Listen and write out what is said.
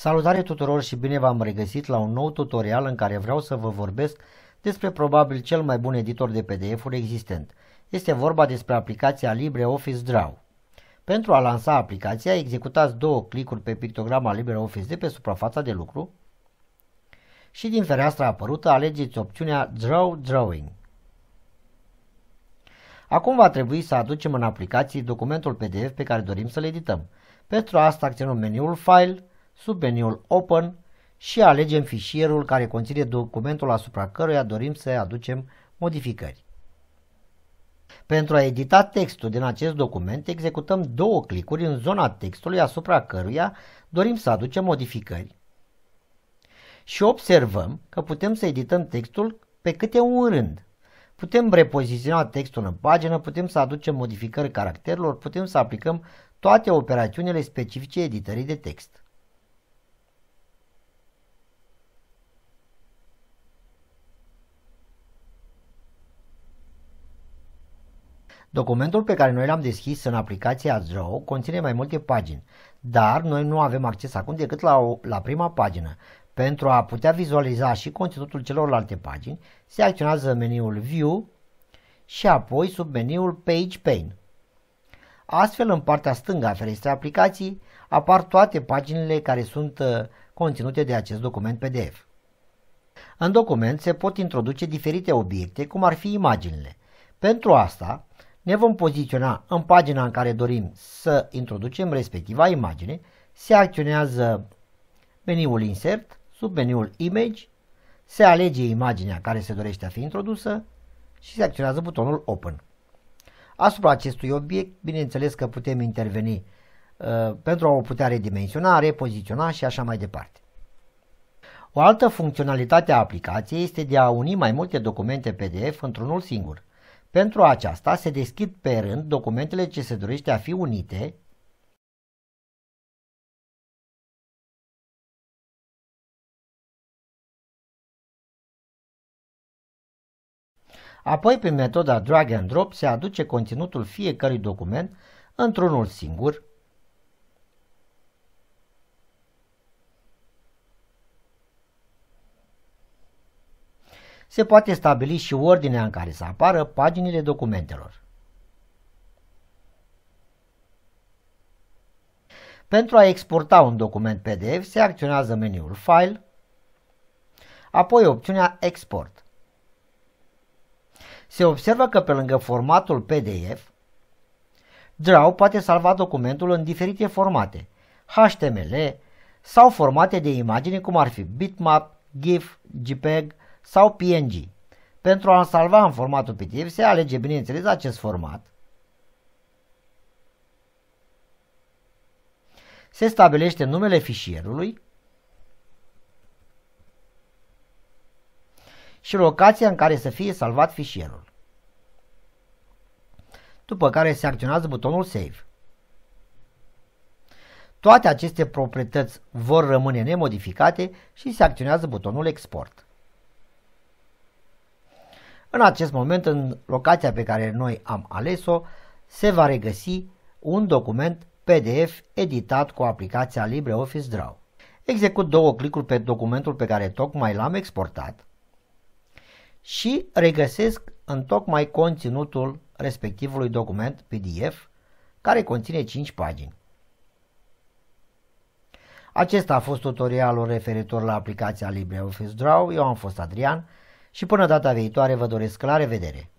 Salutare tuturor și bine v-am regăsit la un nou tutorial în care vreau să vă vorbesc despre probabil cel mai bun editor de PDF-uri existent. Este vorba despre aplicația LibreOffice Draw. Pentru a lansa aplicația, executați două clicuri pe pictograma LibreOffice de pe suprafața de lucru și din fereastra apărută alegeți opțiunea Draw Drawing. Acum va trebui să aducem în aplicații documentul PDF pe care dorim să-l edităm. Pentru asta acționăm meniul File, sub meniul Open și alegem fișierul care conține documentul asupra căruia dorim să aducem modificări. Pentru a edita textul din acest document, executăm două clicuri în zona textului asupra căruia dorim să aducem modificări și observăm că putem să edităm textul pe câte un rând. Putem repoziționa textul în pagină, putem să aducem modificări caracterelor, putem să aplicăm toate operațiunile specifice editării de text. Documentul pe care noi l-am deschis în aplicația Draw conține mai multe pagini, dar noi nu avem acces acum decât la, o, la prima pagină. Pentru a putea vizualiza și conținutul celorlalte pagini, se acționează meniul View și apoi sub meniul Page Pane. Astfel, în partea stângă a ferestrei aplicații apar toate paginile care sunt uh, conținute de acest document PDF. În document se pot introduce diferite obiecte, cum ar fi imaginile. Pentru asta, ne vom poziționa în pagina în care dorim să introducem respectiva imagine, se acționează meniul Insert, sub meniul Image, se alege imaginea care se dorește a fi introdusă și se acționează butonul Open. Asupra acestui obiect, bineînțeles că putem interveni uh, pentru a o putea redimensiona, repoziționa și așa mai departe. O altă funcționalitate a aplicației este de a uni mai multe documente PDF într-unul singur. Pentru aceasta se deschid pe rând documentele ce se dorește a fi unite, Apoi, prin metoda drag and drop, se aduce conținutul fiecărui document într-unul singur, se poate stabili și ordinea în care să apară paginile documentelor. Pentru a exporta un document PDF se acționează meniul File, apoi opțiunea Export. Se observă că pe lângă formatul PDF, Draw poate salva documentul în diferite formate, HTML sau formate de imagini cum ar fi bitmap, GIF, JPEG sau PNG. Pentru a-l salva în formatul PDF se alege bineînțeles acest format. Se stabilește numele fișierului și locația în care să fie salvat fișierul. După care se acționează butonul Save. Toate aceste proprietăți vor rămâne nemodificate și se acționează butonul Export. În acest moment, în locația pe care noi am ales-o, se va regăsi un document PDF editat cu aplicația LibreOffice Draw. Execut două clicuri pe documentul pe care tocmai l-am exportat și regăsesc în tocmai conținutul respectivului document PDF care conține 5 pagini. Acesta a fost tutorialul referitor la aplicația LibreOffice Draw. Eu am fost Adrian și până data viitoare vă doresc la revedere!